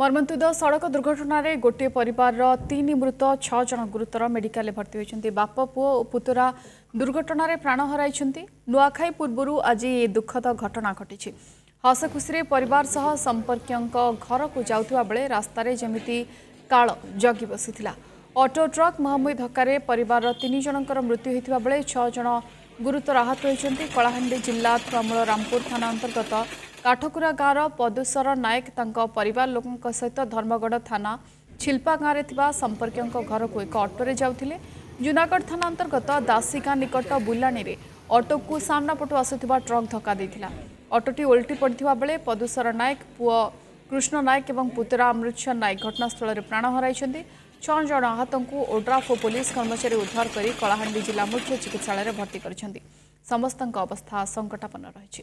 ମର୍ମନ୍ତୁଦ ସଡ଼କ ଦୁର୍ଘଟଣାରେ ଗୋଟିଏ ପରିବାରର ତିନି ମୃତ ଛଅ ଜଣ ଗୁରୁତର ମେଡିକାଲରେ ଭର୍ତ୍ତି ହୋଇଛନ୍ତି ବାପ ପୁଅ ଓ ପୁତୁରା ଦୁର୍ଘଟଣାରେ ପ୍ରାଣ ହରାଇଛନ୍ତି ନୂଆଖାଇ ପୂର୍ବରୁ ଆଜି ଏ ଦୁଃଖଦ ଘଟଣା ଘଟିଛି ହସଖୁସିରେ ପରିବାର ସହ ସମ୍ପର୍କୀୟଙ୍କ ଘରକୁ ଯାଉଥିବା ବେଳେ ରାସ୍ତାରେ ଯେମିତି କାଳ ଜଗି ବସିଥିଲା ଅଟୋ ଟ୍ରକ୍ ମହାମୁହିଁ ଧକ୍କାରେ ପରିବାରର ତିନି ଜଣଙ୍କର ମୃତ୍ୟୁ ହୋଇଥିବା ବେଳେ ଛଅ ଜଣ ଗୁରୁତର ଆହତ ହୋଇଛନ୍ତି କଳାହାଣ୍ଡି ଜିଲ୍ଲା ତୃଣମୂଳ ରାମପୁର ଥାନା ଅନ୍ତର୍ଗତ କାଠକୁରା ଗାଁର ପଦୁଶ୍ୱର ନାୟକ ତାଙ୍କ ପରିବାର ଲୋକଙ୍କ ସହିତ ଧର୍ମଗଡ଼ ଥାନା ଛିଲ୍ପା ଗାଁରେ ଥିବା ସମ୍ପର୍କୀୟଙ୍କ ଘରକୁ ଏକ ଅଟୋରେ ଯାଉଥିଲେ ଜୁନାଗଡ଼ ଥାନା ଅନ୍ତର୍ଗତ ଦାସୀ ଗାଁ ନିକଟ ବୁଲାଣିରେ ଅଟୋକୁ ସାମ୍ନା ପଟୁ ଆସୁଥିବା ଟ୍ରକ୍ ଧକ୍କା ଦେଇଥିଲା ଅଟୋଟି ଓଲଟି ପଡ଼ିଥିବା ବେଳେ ପଦୁଶ୍ୱର ନାୟକ ପୁଅ କୃଷ୍ଣ ନାୟକ ଏବଂ ପୁତୁରା ଅମୃତସର ନାୟକ ଘଟଣାସ୍ଥଳରେ ପ୍ରାଣ ହରାଇଛନ୍ତି ଛଅ ଜଣ ଆହତଙ୍କୁ ଓଡ୍ରାଫ୍ ଓ ପୋଲିସ କର୍ମଚାରୀ ଉଦ୍ଧାର କରି କଳାହାଣ୍ଡି ଜିଲ୍ଲା ମୁଖ୍ୟ ଚିକିତ୍ସାଳୟରେ ଭର୍ତ୍ତି କରିଛନ୍ତି ସମସ୍ତଙ୍କ ଅବସ୍ଥା ସଙ୍କଟାପନ୍ନ ରହିଛି